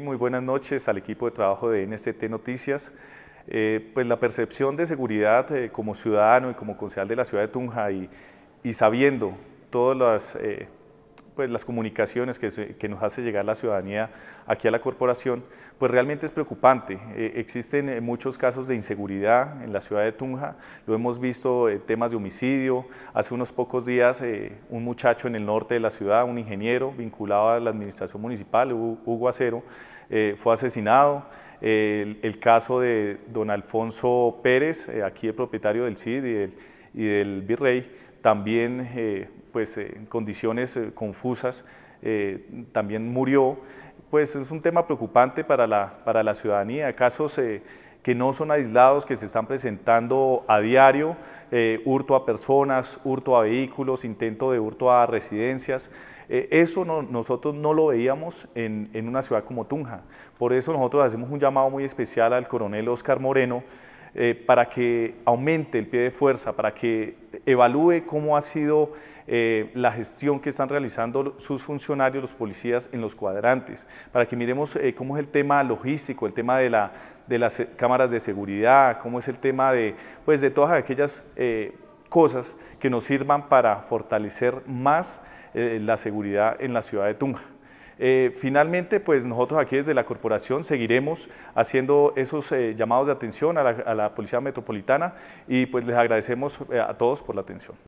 muy buenas noches al equipo de trabajo de NCT Noticias. Eh, pues la percepción de seguridad eh, como ciudadano y como concejal de la ciudad de Tunja y, sabiendo todas las... Eh, pues, las comunicaciones que, nos hace llegar la ciudadanía aquí a la corporación, pues realmente es preocupante. Eh, existen eh, muchos casos de inseguridad en la ciudad de Tunja, lo hemos visto en eh, temas de homicidio. Hace unos pocos días un muchacho en el norte de la ciudad, un ingeniero vinculado a la administración municipal, Hugo Acero, fue asesinado. El, el, caso de don Alfonso Pérez, aquí el propietario del CID y el y del virrey, también eh, pues, eh, en condiciones eh, confusas, también murió. Pues es un tema preocupante para la, para la ciudadanía, casos que no son aislados, que se están presentando a diario, hurto a personas, hurto a vehículos, intento de hurto a residencias. eso nosotros no lo veíamos en, en una ciudad como Tunja. Por eso nosotros hacemos un llamado muy especial al coronel Oscar Moreno, eh, para que aumente el pie de fuerza, para que evalúe cómo ha sido eh, la gestión que están realizando sus funcionarios, los policías en los cuadrantes, para que miremos eh, cómo es el tema logístico, el tema de, las cámaras de seguridad, cómo es el tema de, pues, de todas aquellas cosas que nos sirvan para fortalecer más la seguridad en la ciudad de Tunja. Eh, finalmente, pues nosotros aquí desde la corporación seguiremos haciendo esos eh, llamados de atención a la, a la Policía Metropolitana y pues les agradecemos eh, a todos por la atención.